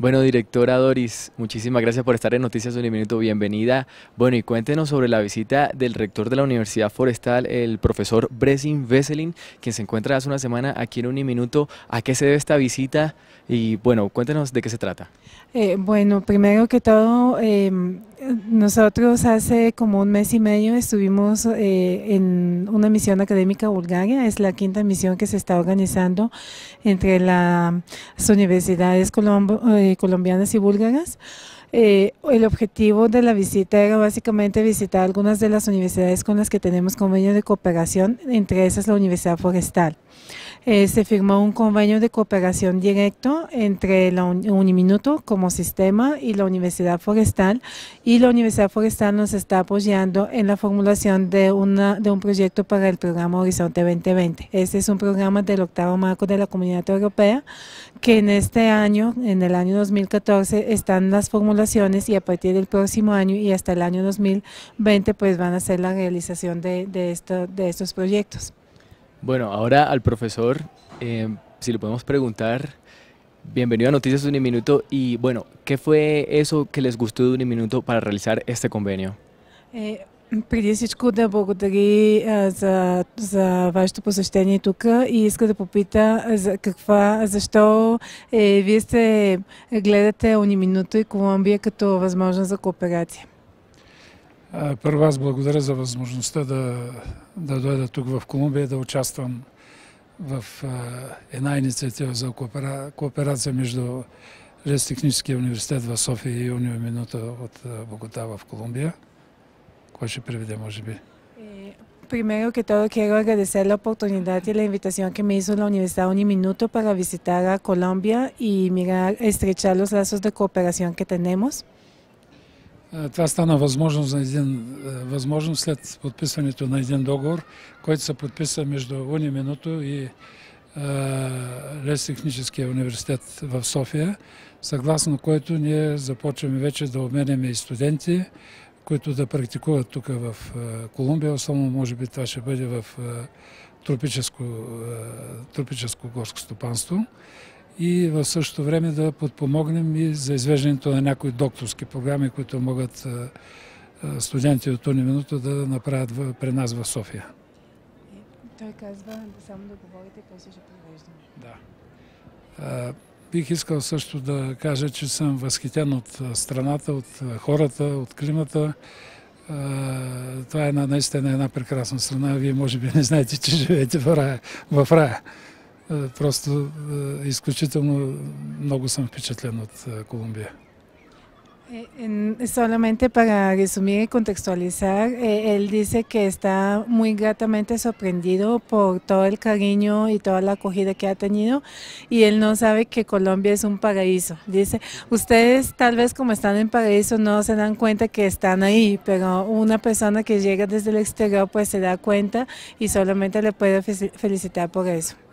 Bueno, directora Doris, muchísimas gracias por estar en Noticias Uniminuto. Bienvenida. Bueno, y cuéntenos sobre la visita del rector de la Universidad Forestal, el profesor Bresin Veselin, quien se encuentra hace una semana aquí en Uniminuto. ¿A qué se debe esta visita? Y bueno, cuéntenos de qué se trata. Eh, bueno, primero que todo, em, nosotros hace como un mes y medio estuvimos eh, en una misión académica Bulgaria, es la quinta misión que se está organizando entre las universidades eh, colombianas y búlgaras. Eh, el objetivo de la visita era básicamente visitar algunas de las universidades con las que tenemos convenio de cooperación, entre esas la Universidad Forestal. Eh, se firmó un convenio de cooperación directo entre la Uniminuto como sistema y la Universidad Forestal y la Universidad Forestal nos está apoyando en la formulación de, un proyecto para el programa Horizonte 2020. Este es un programa del octavo marco de la Comunidad Europea que en este año, en el año 2014, están las formulaciones y a partir del próximo año y hasta el año 2020 pues van a ser la realización de estos proyectos. Bueno, ahora al profesor, eh, si le podemos preguntar, bienvenido a Noticias y bueno, ¿Qué fue eso que les gustó de Uniminuto para realizar este convenio? Primero de todo, gracias por vuestro poseedor aquí y quiero preguntar por qué usted ve a Uniminuto y Colombia como una oportunidad de cooperación. Първо аз благодаря за възможността да, да дойда тук в Колумбия да участвам в една инициатива за кооперация между Лес университет в София и Унио Минута от Богота в Колумбия. Кой ще приведе, може би? Primero que todo quiero agradecer la oportunidad y la invitación que me hizo la Universidad Uniminuto para visitar a Colombia y mirar, estrechar los lazos de cooperación que tenemos. Това стана възможно за един, възможно след подписването на един договор, който се подписа между Униминото и Лес техническия университет в София, съгласно който ние започваме вече да обменяме и студенти, които да практикуват тук в Колумбия. особено може би, това ще бъде в тропическо, тропическо горско стопанство и в същото време да подпомогнем и за извеждането на някои докторски програми, които могат студенти от Унименото да направят при нас в София. Той казва да само да говорите, се ще провеждаме. Да. бих искал също да кажа, че съм възхитен от страната, от хората, от климата. това е наистина една прекрасна страна. Вие може би не знаете, че живеете В рая. Просто изключително много съм впечатлен от Solamente para resumir y contextualizar, él dice que está muy gratamente sorprendido por todo el cariño y toda la acogida que ha tenido y él no sabe que Colombia es un paraíso. Dice, ustedes tal vez como están en paraíso no se dan cuenta que están ahí, pero una persona que llega desde el exterior pues se da cuenta y solamente le puede felicitar por eso.